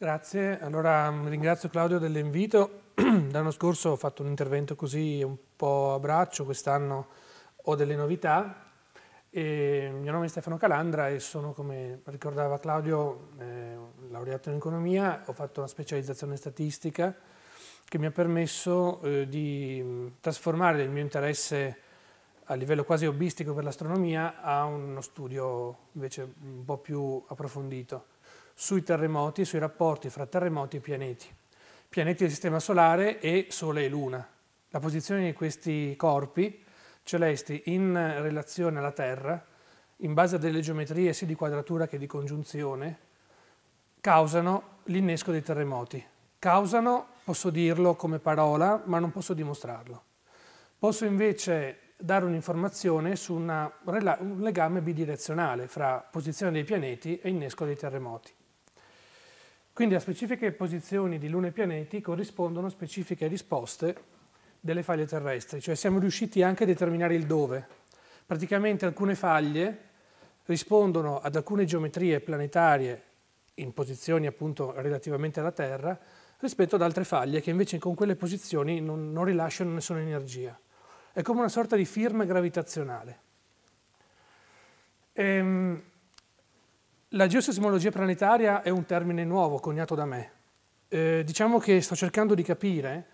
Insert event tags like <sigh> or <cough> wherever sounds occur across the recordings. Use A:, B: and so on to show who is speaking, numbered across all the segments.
A: Grazie, allora mm, ringrazio Claudio dell'invito. <clears throat> L'anno scorso ho fatto un intervento così un po' a braccio, quest'anno ho delle novità. E il mio nome è Stefano Calandra e sono, come ricordava Claudio, eh, laureato in economia, ho fatto una specializzazione in statistica che mi ha permesso eh, di mm, trasformare il mio interesse a livello quasi hobbistico per l'astronomia a uno studio invece un po' più approfondito sui terremoti, sui rapporti fra terremoti e pianeti. Pianeti del Sistema Solare e Sole e Luna. La posizione di questi corpi celesti in relazione alla Terra, in base a delle geometrie sia di quadratura che di congiunzione, causano l'innesco dei terremoti. Causano, posso dirlo come parola, ma non posso dimostrarlo. Posso invece dare un'informazione su una, un legame bidirezionale fra posizione dei pianeti e innesco dei terremoti. Quindi a specifiche posizioni di lune e pianeti corrispondono specifiche risposte delle faglie terrestri, cioè siamo riusciti anche a determinare il dove. Praticamente alcune faglie rispondono ad alcune geometrie planetarie in posizioni appunto relativamente alla Terra rispetto ad altre faglie che invece con quelle posizioni non, non rilasciano nessuna energia. È come una sorta di firma gravitazionale. Ehm, la geosismologia planetaria è un termine nuovo coniato da me. Eh, diciamo che sto cercando di capire,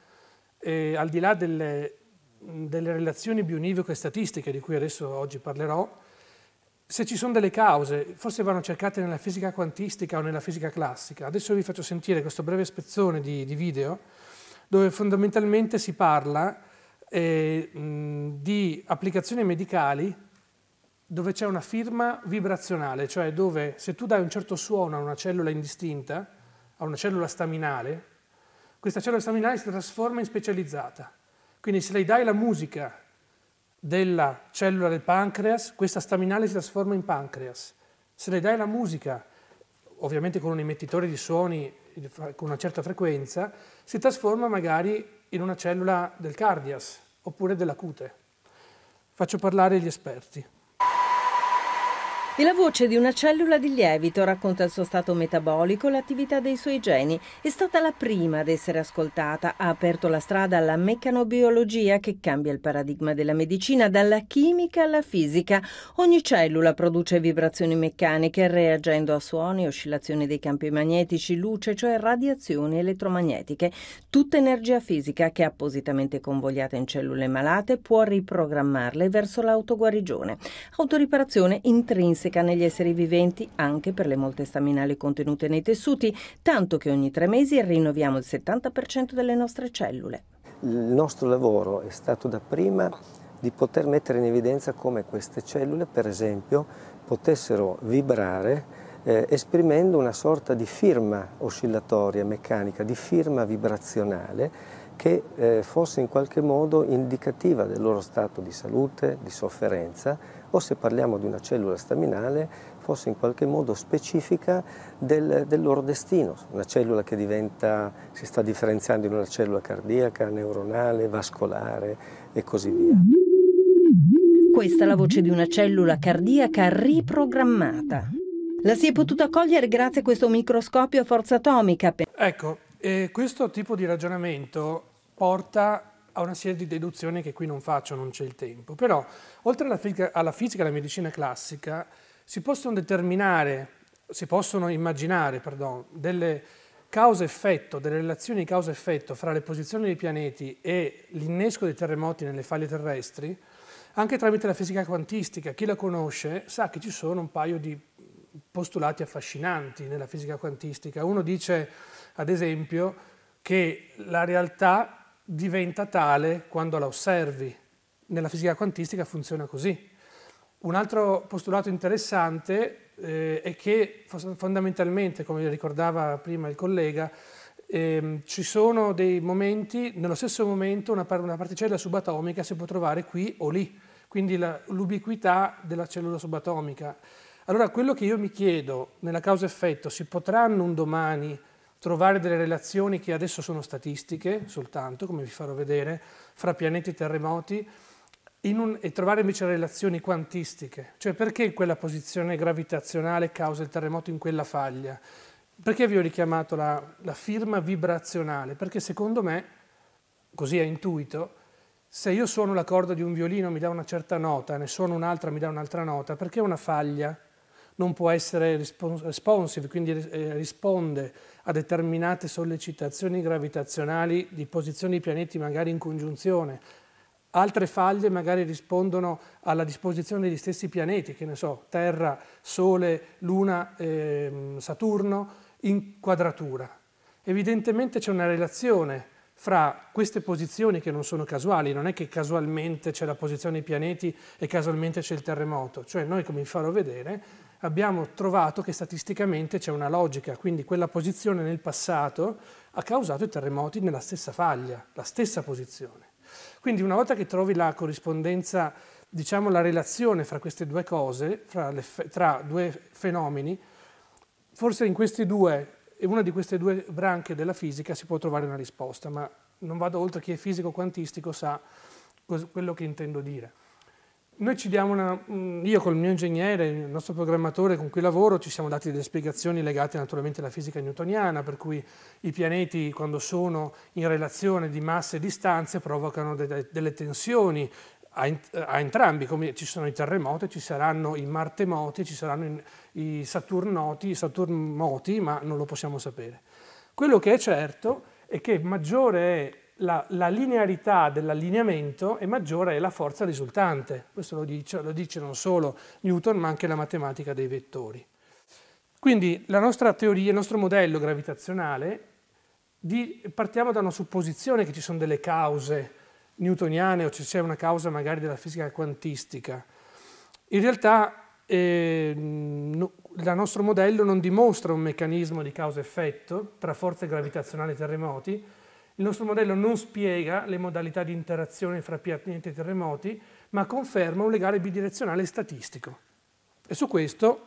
A: eh, al di là delle, delle relazioni bionivoche e statistiche di cui adesso oggi parlerò, se ci sono delle cause, forse vanno cercate nella fisica quantistica o nella fisica classica. Adesso vi faccio sentire questo breve spezzone di, di video dove fondamentalmente si parla eh, mh, di applicazioni medicali dove c'è una firma vibrazionale, cioè dove se tu dai un certo suono a una cellula indistinta, a una cellula staminale, questa cellula staminale si trasforma in specializzata. Quindi se lei dai la musica della cellula del pancreas, questa staminale si trasforma in pancreas. Se lei dai la musica, ovviamente con un emettitore di suoni con una certa frequenza, si trasforma magari in una cellula del cardias oppure della cute. Faccio parlare gli esperti. E la voce di una cellula di lievito, racconta il suo stato metabolico, e l'attività dei suoi geni. È stata la prima ad essere ascoltata, ha aperto la strada alla meccanobiologia che cambia il paradigma della medicina dalla chimica alla fisica. Ogni cellula produce vibrazioni meccaniche reagendo a suoni, oscillazioni dei campi magnetici, luce, cioè radiazioni elettromagnetiche. Tutta energia fisica che appositamente convogliata in cellule malate può riprogrammarle verso l'autoguarigione. Autoriparazione intrinseca intrinseca negli esseri viventi anche per le molte staminali contenute nei tessuti, tanto che ogni tre mesi rinnoviamo il 70% delle nostre cellule. Il nostro lavoro è stato dapprima di poter mettere in evidenza come queste cellule, per esempio, potessero vibrare eh, esprimendo una sorta di firma oscillatoria meccanica, di firma vibrazionale che eh, fosse in qualche modo indicativa del loro stato di salute, di sofferenza o se parliamo di una cellula staminale fosse in qualche modo specifica del, del loro destino, una cellula che diventa, si sta differenziando in una cellula cardiaca, neuronale, vascolare e così via. Questa è la voce di una cellula cardiaca riprogrammata. La si è potuta cogliere grazie a questo microscopio a forza atomica. Ecco, eh, questo tipo di ragionamento porta a una serie di deduzioni che qui non faccio, non c'è il tempo. Però, oltre alla fisica, alla fisica e alla medicina classica, si possono determinare, si possono immaginare, perdon, delle causa-effetto, delle relazioni causa-effetto fra le posizioni dei pianeti e l'innesco dei terremoti nelle faglie terrestri, anche tramite la fisica quantistica. Chi la conosce sa che ci sono un paio di postulati affascinanti nella fisica quantistica. Uno dice, ad esempio, che la realtà diventa tale quando la osservi. Nella fisica quantistica funziona così. Un altro postulato interessante eh, è che fondamentalmente, come ricordava prima il collega, ehm, ci sono dei momenti, nello stesso momento una, par una, particella subatomica si può trovare qui o lì, quindi l'ubiquità della cellula subatomica. Allora quello che io mi chiedo nella causa-effetto, si potranno un domani trovare delle relazioni che adesso sono statistiche soltanto, come vi farò vedere, fra pianeti e terremoti, un, e trovare invece relazioni quantistiche, cioè perché quella posizione gravitazionale causa il terremoto in quella faglia? Perché vi ho richiamato la, la firma vibrazionale? Perché secondo me, così è intuito, se io suono la corda di un violino mi dà una certa nota, ne suono un'altra mi dà un'altra nota, perché una faglia non può essere responsive, quindi eh, risponde a determinate sollecitazioni gravitazionali di posizioni di pianeti magari in congiunzione. Altre faglie magari rispondono alla disposizione degli stessi pianeti, che ne so, Terra, Sole, Luna, eh, Saturno, in quadratura. Evidentemente c'è una relazione fra queste posizioni che non sono casuali, non è che casualmente c'è la posizione dei pianeti e casualmente c'è il terremoto, cioè noi come vi farò vedere abbiamo trovato che statisticamente c'è una logica, quindi quella posizione nel passato ha causato i terremoti nella stessa faglia, la stessa posizione. Quindi una volta che trovi la corrispondenza, diciamo la relazione fra queste due cose, le, tra due fenomeni, forse in questi due, in una di queste due branche della fisica si può trovare una risposta, ma non vado oltre chi è fisico quantistico sa quello che intendo dire. Noi ci diamo una, mm, io col mio ingegnere, il nostro programmatore con cui lavoro, ci siamo dati delle spiegazioni legate naturalmente alla fisica newtoniana, per cui i pianeti quando sono in relazione di masse e distanze provocano de delle tensioni a, a, entrambi, come ci sono i terremoti, ci saranno i martemoti, ci saranno i, i saturnoti, i saturnmoti, ma non lo possiamo sapere. Quello che è certo è che maggiore è la, la linearità dell'allineamento è maggiore la forza risultante. Questo lo dice, lo dice non solo Newton, ma anche la matematica dei vettori. Quindi la nostra teoria, il nostro modello gravitazionale, di, partiamo da una supposizione che ci sono delle cause newtoniane o ci sia una causa magari della fisica quantistica. In realtà eh, no, il nostro modello non dimostra un meccanismo di causa-effetto tra forze gravitazionali e terremoti, il nostro modello non spiega le modalità di interazione fra pianeti e terremoti, ma conferma un legame bidirezionale statistico. E su questo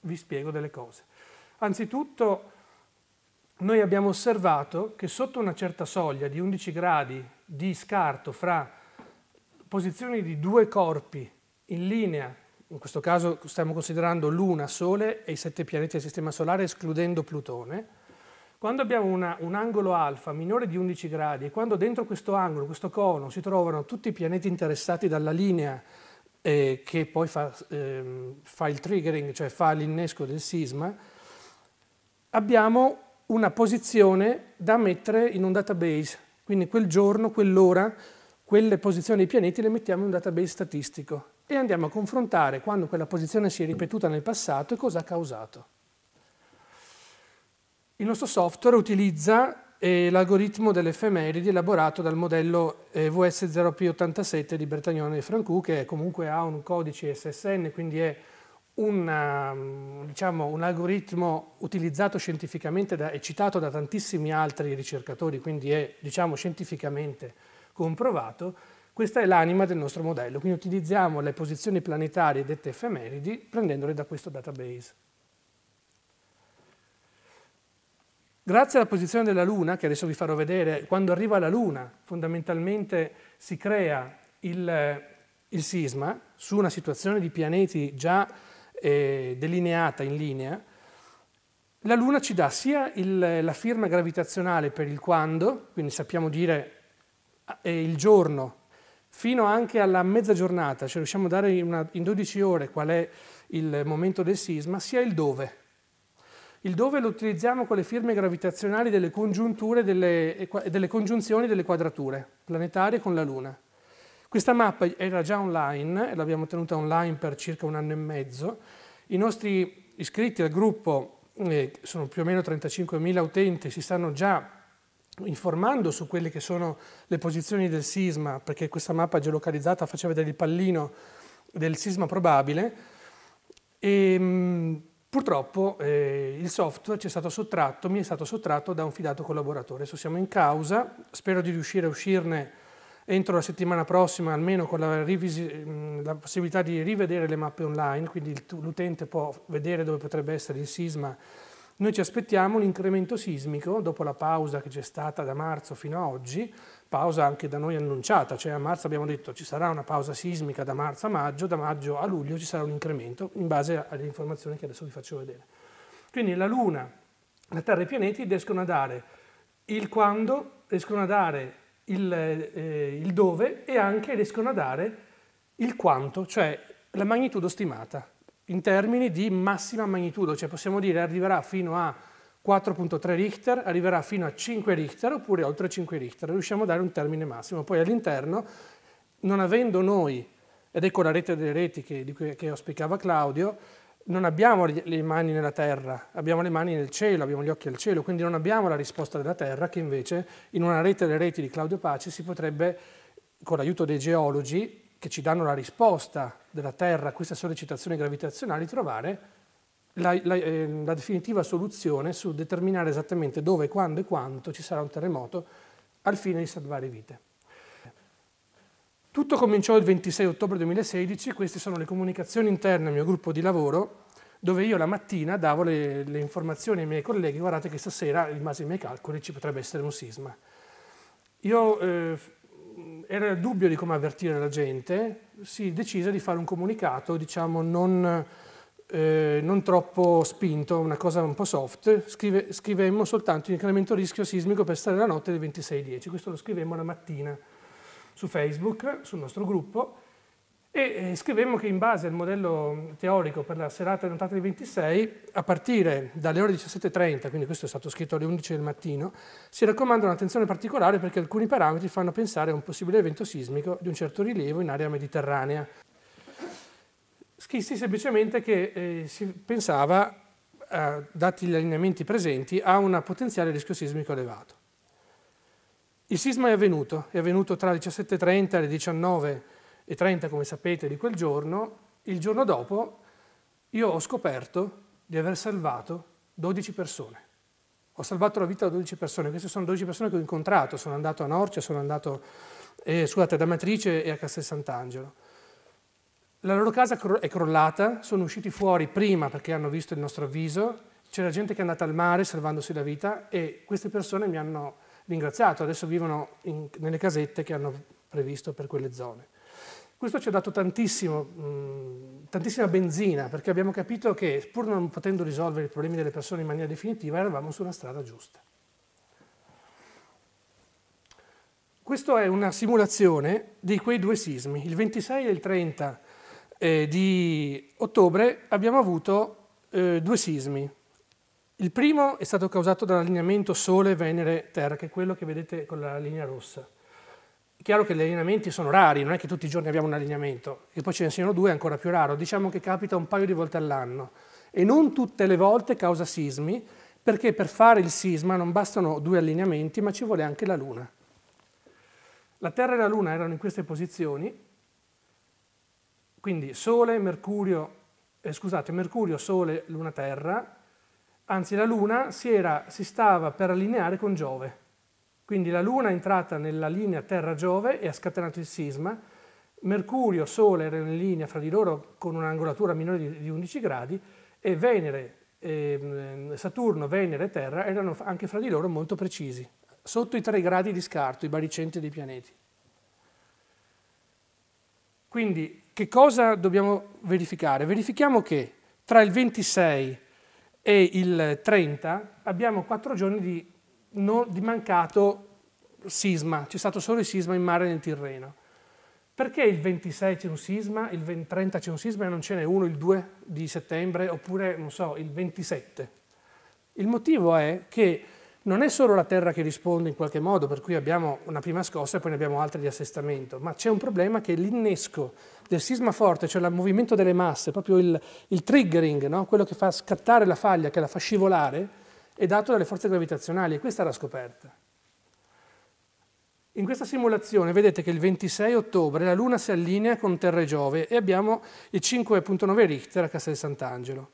A: vi spiego delle cose. Anzitutto, noi abbiamo osservato che sotto una certa soglia di 11 gradi di scarto fra posizioni di due corpi in linea, in questo caso stiamo considerando Luna, Sole e i sette pianeti del Sistema Solare, escludendo Plutone, quando abbiamo una, un angolo alfa minore di 11 gradi e quando dentro questo angolo, questo cono, si trovano tutti i pianeti interessati dalla linea eh, che poi fa, eh, fa il triggering, cioè fa l'innesco del sisma, abbiamo una posizione da mettere in un database. Quindi quel giorno, quell'ora, quelle posizioni dei pianeti le mettiamo in un database statistico e andiamo a confrontare quando quella posizione si è ripetuta nel passato e cosa ha causato. Il nostro software utilizza eh, l'algoritmo delle effemeridi elaborato dal modello eh, VS0P87 di Bertagnone e Francou, che comunque ha un codice SSN, quindi è una, um, diciamo, un algoritmo utilizzato scientificamente e citato da tantissimi altri ricercatori, quindi è diciamo, scientificamente comprovato, questa è l'anima del nostro modello, quindi utilizziamo le posizioni planetarie dette effemeridi prendendole da questo database. Grazie alla posizione della Luna, che adesso vi farò vedere, quando arriva la Luna fondamentalmente si crea il, il sisma su una situazione di pianeti già eh, delineata in linea, la Luna ci dà sia il, la firma gravitazionale per il quando, quindi sappiamo dire eh, il giorno, fino anche alla mezza giornata, cioè riusciamo a dare una, in 12 ore qual è il momento del sisma, sia il dove, il dove lo utilizziamo con le firme gravitazionali delle congiunture delle, delle congiunzioni delle quadrature planetarie con la Luna. Questa mappa era già online, l'abbiamo tenuta online per circa un anno e mezzo. I nostri iscritti al gruppo, eh, sono più o meno 35.000 utenti, si stanno già informando su quelle che sono le posizioni del sisma, perché questa mappa geolocalizzata faceva vedere il pallino del sisma probabile. E, ehm, Purtroppo eh, il software ci è stato sottratto, mi è stato sottratto da un fidato collaboratore. Adesso siamo in causa, spero di riuscire a uscirne entro la settimana prossima, almeno con la, la possibilità di rivedere le mappe online, quindi l'utente può vedere dove potrebbe essere il sisma. Noi ci aspettiamo l'incremento sismico, dopo la pausa che c'è stata da marzo fino a oggi, pausa anche da noi annunciata, cioè a marzo abbiamo detto ci sarà una pausa sismica da marzo a maggio, da maggio a luglio ci sarà un incremento in base alle informazioni che adesso vi faccio vedere. Quindi la Luna, la Terra e i pianeti riescono a dare il quando, riescono a dare il, eh, il dove e anche riescono a dare il quanto, cioè la magnitudo stimata in termini di massima magnitudo, cioè possiamo dire arriverà fino a 4.3 Richter arriverà fino a 5 Richter oppure oltre 5 Richter, riusciamo a dare un termine massimo. Poi all'interno, non avendo noi, ed ecco la rete delle reti che, cui, che auspicava Claudio, non abbiamo le mani nella terra, abbiamo le mani nel cielo, abbiamo gli occhi al cielo, quindi non abbiamo la risposta della terra che invece in una rete delle reti di Claudio Paci si potrebbe, con l'aiuto dei geologi che ci danno la risposta della terra a queste sollecitazioni gravitazionali, trovare la, la, eh, la, definitiva soluzione su determinare esattamente dove, quando e quanto ci sarà un terremoto al fine di salvare vite. Tutto cominciò il 26 ottobre 2016, queste sono le comunicazioni interne al mio gruppo di lavoro, dove io la mattina davo le, le informazioni ai miei colleghi, guardate che stasera, in base ai miei calcoli, ci potrebbe essere un sisma. Io eh, era il dubbio di come avvertire la gente, si decise di fare un comunicato, diciamo, non eh, non troppo spinto, una cosa un po' soft, scrive, scrivemmo soltanto incremento rischio sismico per stare la notte del 26-10. Questo lo scrivemmo la mattina su Facebook, sul nostro gruppo, e eh, scrivemmo che in base al modello teorico per la serata notata del 26, a partire dalle ore 17.30, quindi questo è stato scritto alle 11 del mattino, si raccomanda un'attenzione particolare perché alcuni parametri fanno pensare a un possibile evento sismico di un certo rilievo in area mediterranea scrissi semplicemente che eh, si pensava, eh, dati gli allineamenti presenti, a un potenziale rischio sismico elevato. Il sisma è avvenuto, è avvenuto tra le 17.30 e le 19.30, come sapete, di quel giorno. Il giorno dopo io ho scoperto di aver salvato 12 persone. Ho salvato la vita a 12 persone, queste sono 12 persone che ho incontrato, sono andato a Norcia, sono andato eh, scusate, da Matrice e a Castel Sant'Angelo. La loro casa è crollata, sono usciti fuori prima perché hanno visto il nostro avviso, c'era gente che è andata al mare salvandosi la vita e queste persone mi hanno ringraziato, adesso vivono in, nelle casette che hanno previsto per quelle zone. Questo ci ha dato mh, tantissima benzina perché abbiamo capito che pur non potendo risolvere i problemi delle persone in maniera definitiva eravamo sulla strada giusta. Questa è una simulazione di quei due sismi, il 26 e il 30 eh, di ottobre abbiamo avuto eh, due sismi. Il primo è stato causato dall'allineamento Sole-Venere-Terra, che è quello che vedete con la linea rossa. È chiaro che gli allineamenti sono rari, non è che tutti i giorni abbiamo un allineamento, e poi ce ne siano due è ancora più raro, diciamo che capita un paio di volte all'anno e non tutte le volte causa sismi, perché per fare il sisma non bastano due allineamenti, ma ci vuole anche la Luna. La Terra e la Luna erano in queste posizioni quindi Sole, Mercurio, eh, scusate, Mercurio, Sole, Luna, Terra, anzi la Luna si, era, si stava per allineare con Giove. Quindi la Luna è entrata nella linea Terra-Giove e ha scatenato il sisma, Mercurio, Sole erano in linea fra di loro con un'angolatura minore di 11 gradi e Venere, eh, Saturno, Venere e Terra erano anche fra di loro molto precisi, sotto i 3 gradi di scarto, i baricenti dei pianeti. Quindi che cosa dobbiamo verificare? Verifichiamo che tra il 26 e il 30 abbiamo 4 giorni di, no, di mancato sisma, c'è stato solo il sisma in mare nel Tirreno. Perché il 26 c'è un sisma, il 30 c'è un sisma e non ce n'è uno il 2 di settembre oppure, non so, il 27? Il motivo è che non è solo la Terra che risponde in qualche modo, per cui abbiamo una prima scossa e poi ne abbiamo altre di assestamento, ma c'è un problema che l'innesco del sisma forte, cioè il movimento delle masse, proprio il, il triggering, no? quello che fa scattare la faglia, che la fa scivolare, è dato dalle forze gravitazionali e questa è la scoperta. In questa simulazione vedete che il 26 ottobre la Luna si allinea con Terra e Giove e abbiamo i 5.9 Richter a Castel Sant'Angelo.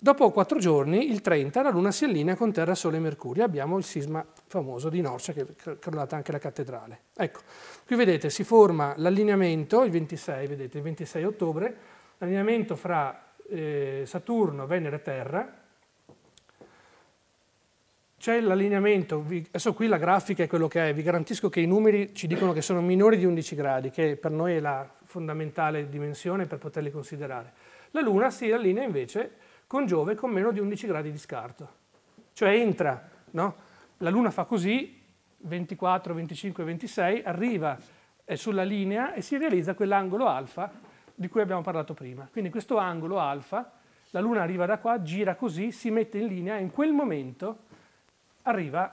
A: Dopo quattro giorni, il 30, la Luna si allinea con Terra, Sole e Mercurio. Abbiamo il sisma famoso di Norcia, che è crollata anche la cattedrale. Ecco, qui vedete, si forma l'allineamento, il 26, vedete, il 26 ottobre, l'allineamento fra eh, Saturno, Venere e Terra. C'è l'allineamento, adesso qui la grafica è quello che è, vi garantisco che i numeri ci dicono che sono minori di 11 gradi, che per noi è la fondamentale dimensione per poterli considerare. La Luna si allinea invece con Giove con meno di 11 gradi di scarto. Cioè entra, no? la Luna fa così, 24, 25, 26, arriva eh, sulla linea e si realizza quell'angolo alfa di cui abbiamo parlato prima. Quindi questo angolo alfa, la Luna arriva da qua, gira così, si mette in linea e in quel momento arriva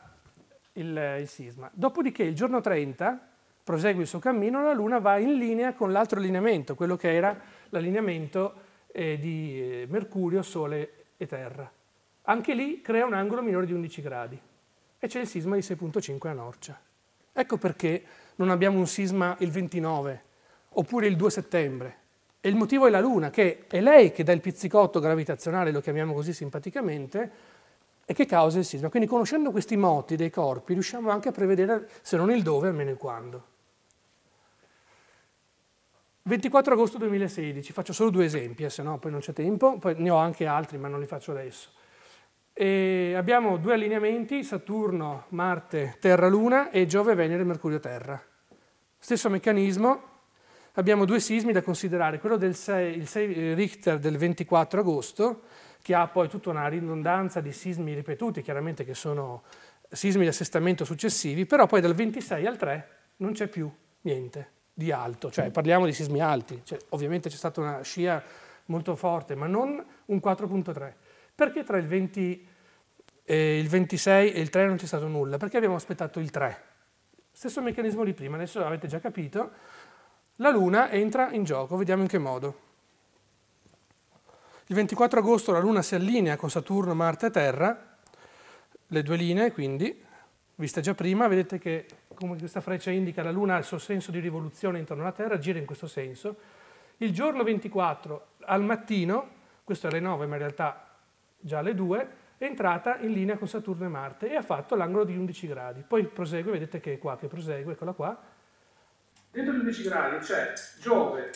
A: il, eh, il sisma. Dopodiché il giorno 30 prosegue il suo cammino, la Luna va in linea con l'altro allineamento, quello che era l'allineamento eh, di Mercurio, Sole e Terra. Anche lì crea un angolo minore di 11 gradi e c'è il sisma di 6.5 a Norcia. Ecco perché non abbiamo un sisma il 29 oppure il 2 settembre. E il motivo è la Luna, che è lei che dà il pizzicotto gravitazionale, lo chiamiamo così simpaticamente, e che causa il sisma. Quindi conoscendo questi moti dei corpi riusciamo anche a prevedere, se non il dove, almeno il quando. 24 agosto 2016, faccio solo due esempi, eh, se no poi non c'è tempo, poi ne ho anche altri ma non li faccio adesso. E abbiamo due allineamenti, Saturno, Marte, Terra, Luna e Giove, Venere, Mercurio, Terra. Stesso meccanismo, abbiamo due sismi da considerare, quello del 6, 6 eh, Richter del 24 agosto, che ha poi tutta una ridondanza di sismi ripetuti, chiaramente che sono sismi di assestamento successivi, però poi dal 26 al 3 non c'è più niente di alto, cioè parliamo di sismi alti, cioè, ovviamente c'è stata una scia molto forte, ma non un 4.3. Perché tra il, 20, eh, il 26 e il 3 non c'è stato nulla? Perché abbiamo aspettato il 3. Stesso meccanismo di prima, adesso avete già capito, la Luna entra in gioco, vediamo in che modo. Il 24 agosto la Luna si allinea con Saturno, Marte e Terra, le due linee quindi, vista già prima, vedete che come questa freccia indica la Luna ha il suo senso di rivoluzione intorno alla Terra, gira in questo senso. Il giorno 24 al mattino, questo è alle 9 ma in realtà già alle 2, è entrata in linea con Saturno e Marte e ha fatto l'angolo di 11 gradi. Poi prosegue, vedete che è qua che prosegue, eccola qua. Dentro gli 11 gradi c'è Giove,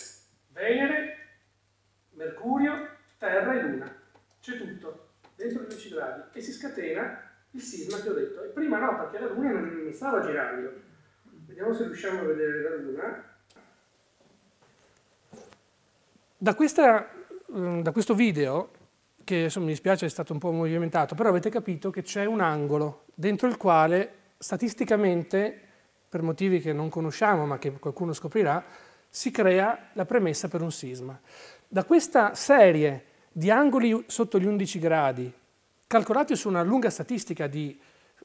A: Venere, Mercurio, Terra e Luna. C'è tutto dentro gli 11 gradi e si scatena il sisma ti ho detto, e prima no, perché la Luna non, mi stava girando. Vediamo se riusciamo a vedere la Luna. Da, questa, mm, da questo video, che insomma, mi dispiace è stato un po' movimentato, però avete capito che c'è un angolo dentro il quale statisticamente, per motivi che non conosciamo ma che qualcuno scoprirà, si crea la premessa per un sisma. Da questa serie di angoli sotto gli 11 gradi calcolati su una lunga statistica di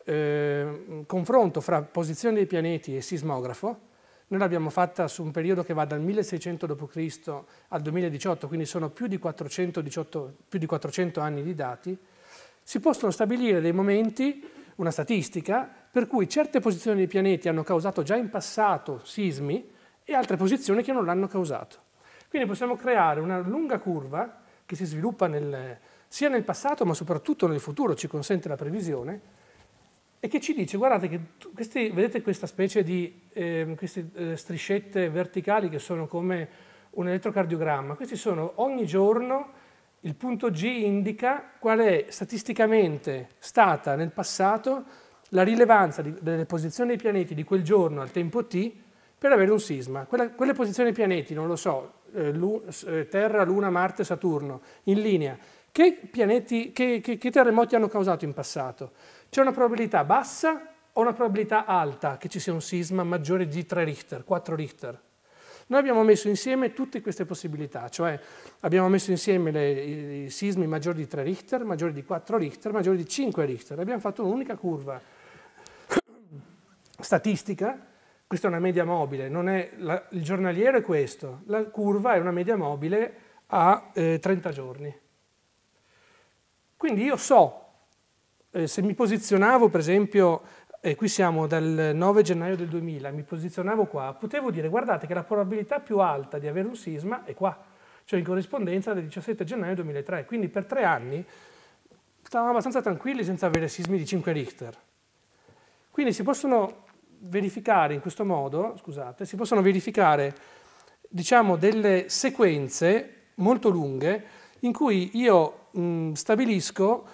A: eh, confronto fra posizione dei pianeti e sismografo, noi l'abbiamo fatta su un periodo che va dal 1600 d.C. al 2018, quindi sono più di, 418, più di 400 anni di dati, si possono stabilire dei momenti, una statistica, per cui certe posizioni dei pianeti hanno causato già in passato sismi e altre posizioni che non l'hanno causato. Quindi possiamo creare una lunga curva che si sviluppa nel, sia nel passato ma soprattutto nel futuro, ci consente la previsione, e che ci dice, guardate, che questi, vedete questa specie di eh, queste, eh, striscette verticali che sono come un elettrocardiogramma, questi sono ogni giorno il punto G indica qual è statisticamente stata nel passato la rilevanza di, delle posizioni dei pianeti di quel giorno al tempo T per avere un sisma. Quella, quelle posizioni dei pianeti, non lo so, eh, eh Terra, Luna, Marte, Saturno, in linea, che, pianeti, che, che, che terremoti hanno causato in passato? C'è una probabilità bassa o una probabilità alta che ci sia un sisma maggiore di 3 Richter, 4 Richter? Noi abbiamo messo insieme tutte queste possibilità, cioè abbiamo messo insieme le, i, i, sismi maggiori di 3 Richter, maggiori di 4 Richter, maggiori di 5 Richter. Abbiamo fatto un'unica curva statistica, questa è una media mobile, è, la, il giornaliero è questo, la curva è una media mobile a eh, 30 giorni. Quindi io so, eh, se mi posizionavo per esempio, eh, qui siamo dal 9 gennaio del 2000, mi posizionavo qua, potevo dire guardate che la probabilità più alta di avere un sisma è qua, cioè in corrispondenza del 17 gennaio 2003. Quindi per tre anni stavamo abbastanza tranquilli senza avere sismi di 5 Richter. Quindi si possono verificare in questo modo, scusate, si possono verificare diciamo, delle sequenze molto lunghe in cui io mh, mm, stabilisco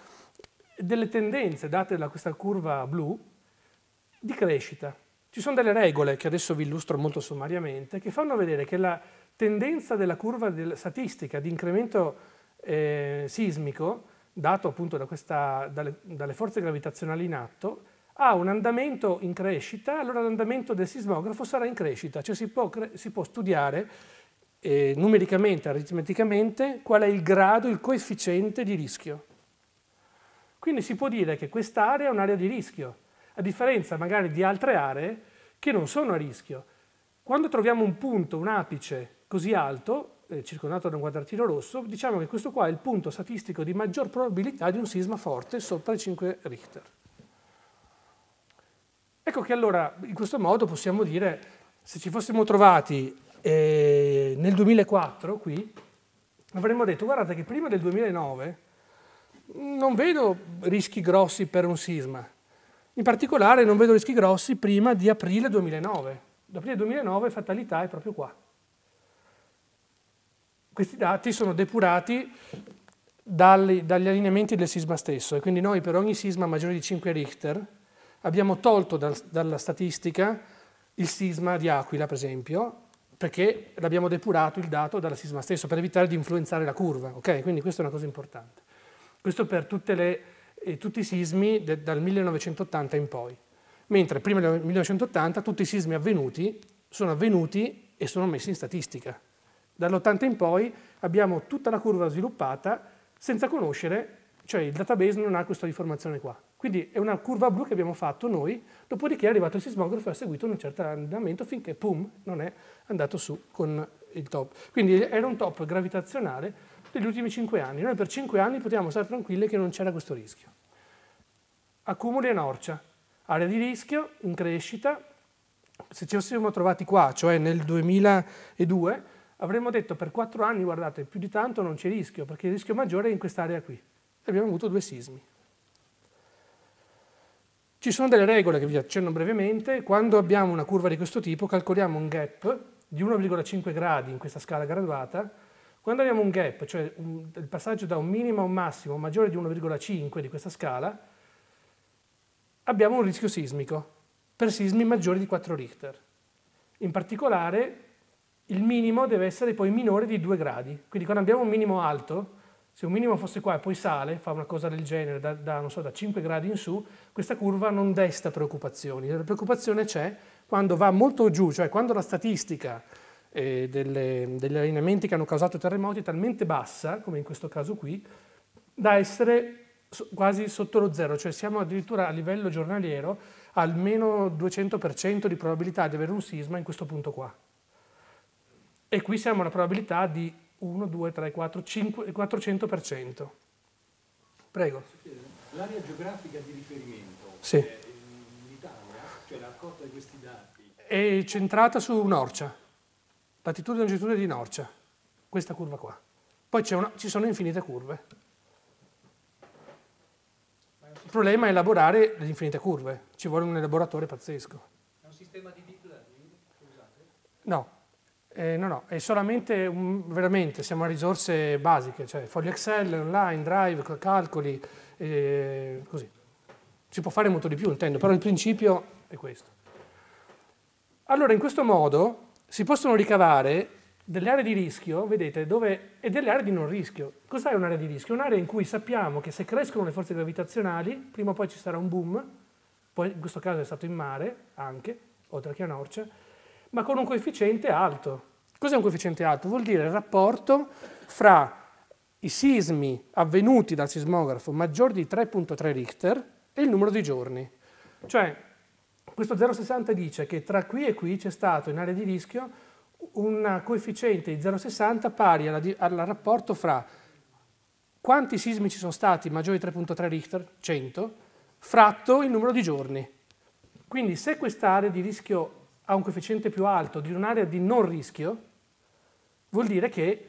A: delle tendenze date da questa curva blu di crescita. Ci sono delle regole che adesso vi illustro molto sommariamente che fanno vedere che la tendenza della curva del, statistica di incremento eh, sismico dato appunto da questa, dalle, dalle forze gravitazionali in atto ha un andamento in crescita, allora l'andamento del sismografo sarà in crescita, cioè si può, si può studiare eh, numericamente, aritmeticamente, qual è il grado, il coefficiente di rischio. Quindi si può dire che quest'area è un'area di rischio, a differenza magari di altre aree che non sono a rischio. Quando troviamo un punto, un apice così alto, eh, circondato da un quadratino rosso, diciamo che questo qua è il punto statistico di maggior probabilità di un sisma forte sopra i 5 Richter. Ecco che allora in questo modo possiamo dire se ci fossimo trovati e nel 2004 qui avremmo detto guardate che prima del 2009 non vedo rischi grossi per un sisma, in particolare non vedo rischi grossi prima di aprile 2009. L'aprile 2009 fatalità è proprio qua. Questi dati sono depurati dagli, dagli allineamenti del sisma stesso e quindi noi per ogni sisma maggiore di 5 Richter abbiamo tolto dal, dalla statistica il sisma di Aquila, per esempio, perché l'abbiamo depurato il dato dalla sisma stesso per evitare di influenzare la curva, ok? quindi questa è una cosa importante. Questo per le, eh, tutti i sismi de, dal 1980 in poi, mentre prima del 1980 tutti i sismi avvenuti sono avvenuti e sono messi in statistica. Dall'80 in poi abbiamo tutta la curva sviluppata senza conoscere, cioè il database non ha questa informazione qua. Quindi è una curva blu che abbiamo fatto noi, dopodiché è arrivato il sismografo e ha seguito un certo andamento finché, pum, non è andato su con il top. Quindi era un top gravitazionale degli ultimi 5 anni. Noi per 5 anni potevamo stare tranquilli che non c'era questo rischio. Accumuli e Norcia, area di rischio in crescita. Se ci fossimo trovati qua, cioè nel 2002, avremmo detto per 4 anni, guardate, più di tanto non c'è rischio, perché il rischio maggiore è in quest'area qui. E abbiamo avuto due sismi. Ci sono delle regole che vi accenno brevemente. Quando abbiamo una curva di questo tipo, calcoliamo un gap di 1,5 gradi in questa scala graduata. Quando abbiamo un gap, cioè un, il passaggio da un minimo a un massimo maggiore di 1,5 di questa scala, abbiamo un rischio sismico per sismi maggiori di 4 Richter. In particolare, il minimo deve essere poi minore di 2 gradi. Quindi quando abbiamo un minimo alto, se un minimo fosse qua e poi sale, fa una cosa del genere, da, da, so, da 5 gradi in su, questa curva non desta preoccupazioni. La preoccupazione c'è quando va molto giù, cioè quando la statistica eh, delle, degli allineamenti che hanno causato terremoti è talmente bassa, come in questo caso qui, da essere quasi sotto lo zero, cioè siamo addirittura a livello giornaliero al meno 200% di probabilità di avere un sisma in questo punto qua. E qui siamo alla probabilità di 1, 2, 3, 4, 5, 400%. Prego. L'area geografica di riferimento sì. è eh, l'Italia, cioè la raccolta di questi dati. È centrata su Norcia, latitudine e longitudine di Norcia, questa curva qua. Poi una, ci sono infinite curve. Il problema è elaborare le infinite curve, ci vuole un elaboratore pazzesco. È un sistema di deep learning? Scusate. No, eh, no, no, è solamente, un, veramente, siamo a risorse basiche, cioè foglio Excel, online, Drive, calcoli, eh, così. Si può fare molto di più, intendo, però il principio è questo. Allora, in questo modo si possono ricavare delle aree di rischio, vedete, dove, e delle aree di non rischio. Cos'è un'area di rischio? Un'area in cui sappiamo che se crescono le forze gravitazionali, prima o poi ci sarà un boom, poi in questo caso è stato in mare anche, oltre che a Norcia, ma con un coefficiente alto, Cos'è un coefficiente alto? Vuol dire il rapporto fra i sismi avvenuti dal sismografo maggiori di 3.3 Richter e il numero di giorni. Cioè, questo 0,60 dice che tra qui e qui c'è stato in area di rischio un coefficiente di 0,60 pari al rapporto fra quanti sismi ci sono stati maggiori di 3.3 Richter, 100, fratto il numero di giorni. Quindi se quest'area di rischio ha un coefficiente più alto di un'area di non rischio, vuol dire che,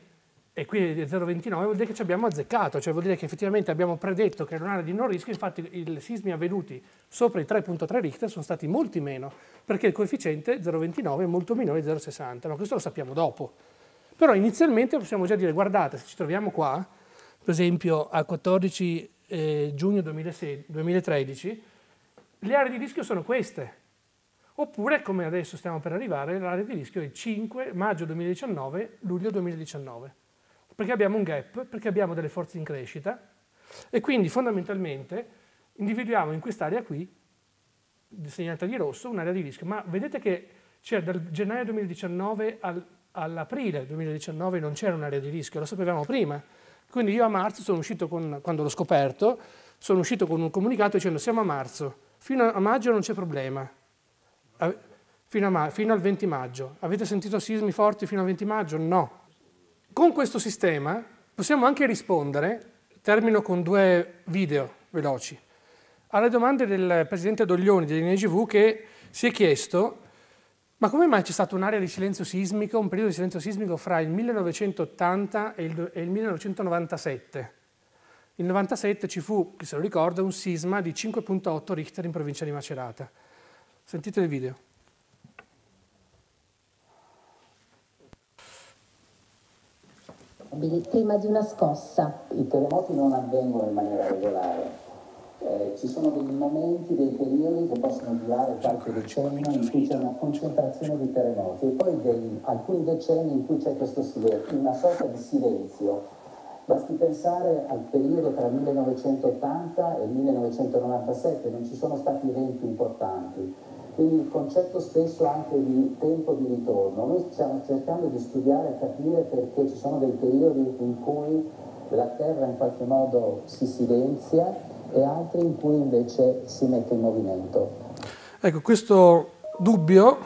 A: e qui è 0,29, vuol dire che ci abbiamo azzeccato, cioè vuol dire che effettivamente abbiamo predetto che era un'area di non rischio, infatti i sismi avvenuti sopra i 3,3 Richter sono stati molti meno, perché il coefficiente 0,29 è molto minore di 0,60, ma questo lo sappiamo dopo. Però inizialmente possiamo già dire, guardate, se ci troviamo qua, per esempio a 14 eh, giugno 2016, 2013, le aree di rischio sono queste, oppure, come adesso stiamo per arrivare, l'area di rischio è 5 maggio 2019, luglio 2019, perché abbiamo un gap, perché abbiamo delle forze in crescita e quindi fondamentalmente individuiamo in quest'area qui, segnata di rosso, un'area di rischio, ma vedete che c'era dal gennaio 2019 al, all'aprile 2019 non c'era un'area di rischio, lo sapevamo prima, quindi io a marzo sono uscito, con, quando l'ho scoperto, sono uscito con un comunicato dicendo siamo a marzo, fino a maggio non c'è problema, fino, a, fino al 20 maggio. Avete sentito sismi forti fino al 20 maggio? No. Con questo sistema possiamo anche rispondere, termino con due video veloci, alle domande del presidente Doglioni dell'INGV che si è chiesto ma come mai c'è stata un'area di silenzio sismico, un periodo di silenzio sismico fra il 1980 e il, e il 1997? Nel 1997 ci fu, se lo ricordo, un sisma di 5.8 Richter in provincia di Macerata. Sentite il video. Prima di una scossa. I terremoti non avvengono in maniera regolare. Eh, ci sono dei momenti, dei periodi che possono durare qualche decennio in cui c'è una concentrazione di terremoti e poi dei, alcuni decenni in cui c'è questo silenzio, una sorta di silenzio Basti pensare al periodo tra 1980 e 1997, non ci sono stati eventi importanti. Quindi il concetto stesso anche di tempo di ritorno, noi stiamo cercando di studiare e capire perché ci sono dei periodi in cui la Terra in qualche modo si silenzia e altri in cui invece si mette in movimento. Ecco, questo dubbio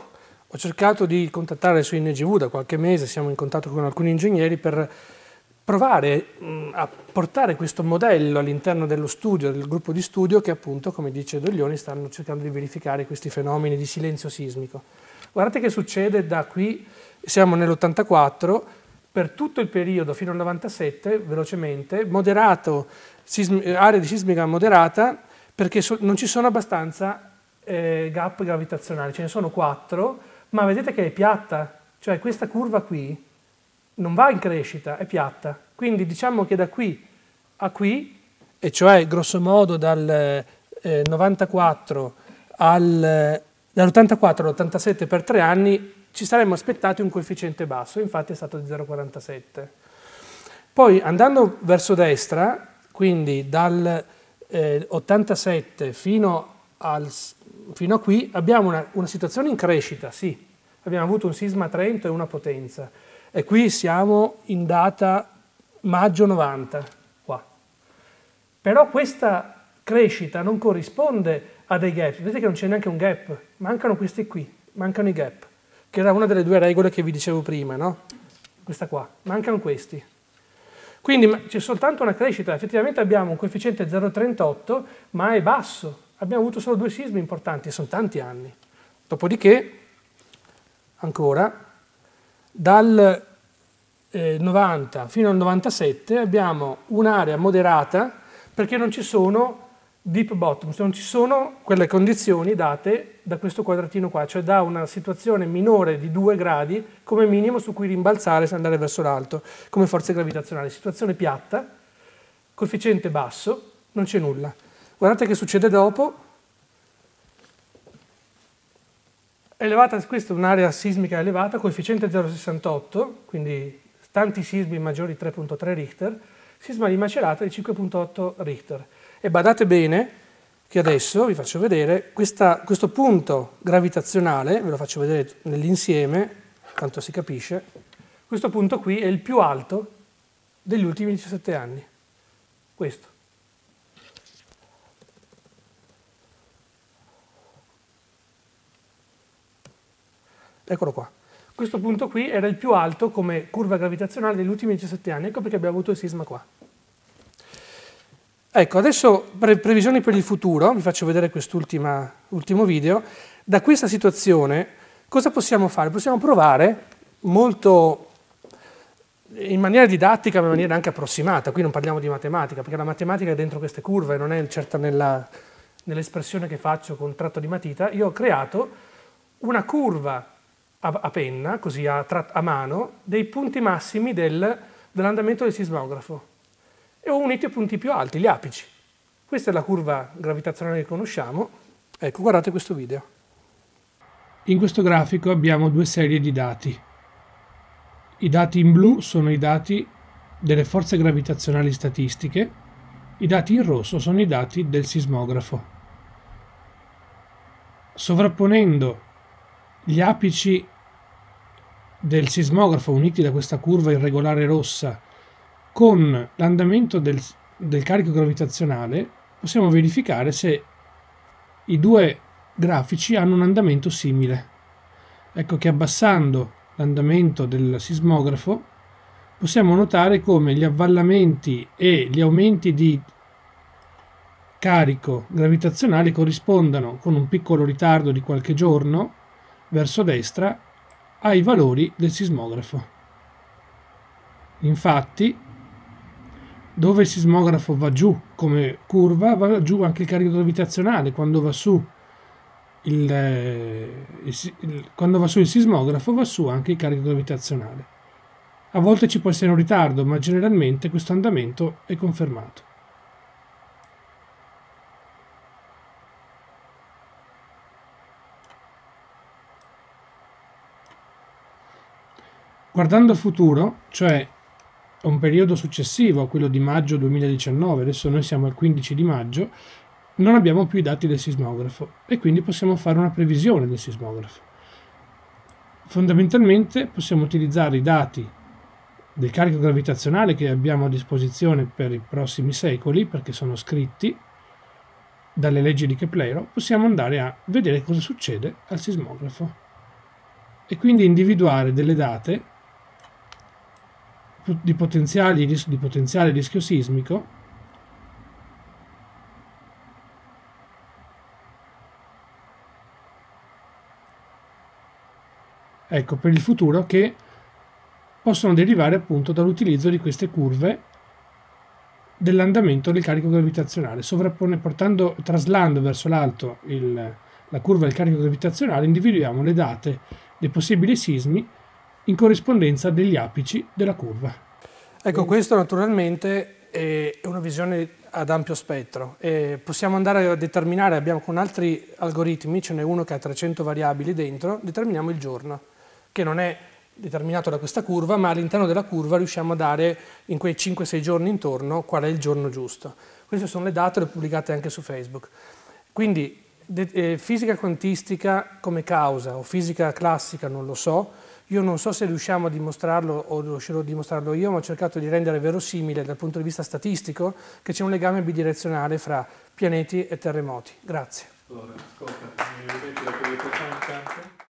A: ho cercato di contattare su NGV da qualche mese, siamo in contatto con alcuni ingegneri per provare mh, mm, a portare questo modello all'interno dello studio, del gruppo di studio che appunto, come dice Doglioni, stanno cercando di verificare questi fenomeni di silenzio sismico. Guardate che succede da qui, siamo nell'84, per tutto il periodo fino al 97, velocemente, moderato, sismi, eh, area di sismica moderata, perché so, non ci sono abbastanza eh, gap gravitazionali, ce ne sono quattro, ma vedete che è piatta, cioè questa curva qui non va in crescita, è piatta. Quindi diciamo che da qui a qui, e cioè grosso modo dal eh, 94 al, dall'84 all'87 per tre anni, ci saremmo aspettati un coefficiente basso, infatti è stato di 0,47. Poi andando verso destra, quindi dal eh, 87 fino, al, fino, a qui, abbiamo una, una situazione in crescita, sì, abbiamo avuto un sisma a Trento e una potenza, e qui siamo in data maggio 90, qua. Però questa crescita non corrisponde a dei gap. Vedete che non c'è neanche un gap. Mancano questi qui, mancano i gap, che era una delle due regole che vi dicevo prima, no? Questa qua, mancano questi. Quindi c'è soltanto una crescita, effettivamente abbiamo un coefficiente 0,38, ma è basso. Abbiamo avuto solo due sismi importanti, sono tanti anni. Dopodiché, ancora, dal eh, 90 fino al 97 abbiamo un'area moderata perché non ci sono deep bottoms, non ci sono quelle condizioni date da questo quadratino qua, cioè da una situazione minore di 2 gradi come minimo su cui rimbalzare se andare verso l'alto, come forze gravitazionali. Situazione piatta, coefficiente basso, non c'è nulla. Guardate che succede dopo, Elevata, questa è un'area sismica elevata, coefficiente 0,68, quindi tanti sismi maggiori di 3.3 Richter, sisma di Macerata di 5.8 Richter. E badate bene che adesso vi faccio vedere questa, questo punto gravitazionale, ve lo faccio vedere nell'insieme, tanto si capisce, questo punto qui è il più alto degli ultimi 17 anni. Questo. Eccolo qua. Questo punto qui era il più alto come curva gravitazionale degli ultimi 17 anni, ecco perché abbiamo avuto il sisma qua. Ecco, adesso pre previsioni per il futuro, vi faccio vedere quest'ultimo video. Da questa situazione cosa possiamo fare? Possiamo provare molto in maniera didattica, ma in maniera anche approssimata, qui non parliamo di matematica, perché la matematica è dentro queste curve, non è certa nell'espressione nell che faccio con tratto di matita, io ho creato una curva a, a penna, così a, a, mano, dei punti massimi del, dell'andamento del sismografo e ho unito i punti più alti, gli apici. Questa è la curva gravitazionale che conosciamo. Ecco, guardate questo video. In questo grafico abbiamo due serie di dati. I dati in blu sono i dati delle forze gravitazionali statistiche, i dati in rosso sono i dati del sismografo. Sovrapponendo gli apici del sismografo uniti da questa curva irregolare rossa con l'andamento del, del carico gravitazionale possiamo verificare se i due grafici hanno un andamento simile. Ecco che abbassando l'andamento del sismografo possiamo notare come gli avvallamenti e gli aumenti di carico gravitazionale corrispondano con un piccolo ritardo di qualche giorno verso destra ai valori del sismografo. Infatti, dove il sismografo va giù come curva, va giù anche il carico gravitazionale. Quando va su il, eh, il, il, quando va su il sismografo, va su anche il carico gravitazionale. A volte ci può essere un ritardo, ma generalmente questo andamento è confermato. Guardando al futuro, cioè un periodo successivo a quello di maggio 2019, adesso noi siamo al 15 di maggio, non abbiamo più i dati del sismografo e quindi possiamo fare una previsione del sismografo. Fondamentalmente possiamo utilizzare i dati del carico gravitazionale che abbiamo a disposizione per i prossimi secoli, perché sono scritti dalle leggi di Keplero, possiamo andare a vedere cosa succede al sismografo e quindi individuare delle date di, potenziali, di potenziale rischio sismico, ecco, per il futuro che possono derivare appunto dall'utilizzo di queste curve dell'andamento del carico gravitazionale. Sovrappone, portando, traslando verso l'alto il, la curva del carico gravitazionale, individuiamo le date dei possibili sismi in corrispondenza degli apici della curva. Ecco, questo naturalmente è una visione ad ampio spettro. E possiamo andare a determinare, abbiamo con altri algoritmi, ce n'è uno che ha 300 variabili dentro, determiniamo il giorno, che non è determinato da questa curva, ma all'interno della curva riusciamo a dare in quei 5-6 giorni intorno qual è il giorno giusto. Queste sono le date, le pubblicate anche su Facebook. Quindi eh, fisica quantistica come causa o fisica classica non lo so, io non so se riusciamo a dimostrarlo o riuscirò a dimostrarlo io, ma ho cercato di rendere verosimile dal punto di vista statistico che c'è un legame bidirezionale fra pianeti e terremoti. Grazie. Allora, ascolta, mi ripeti la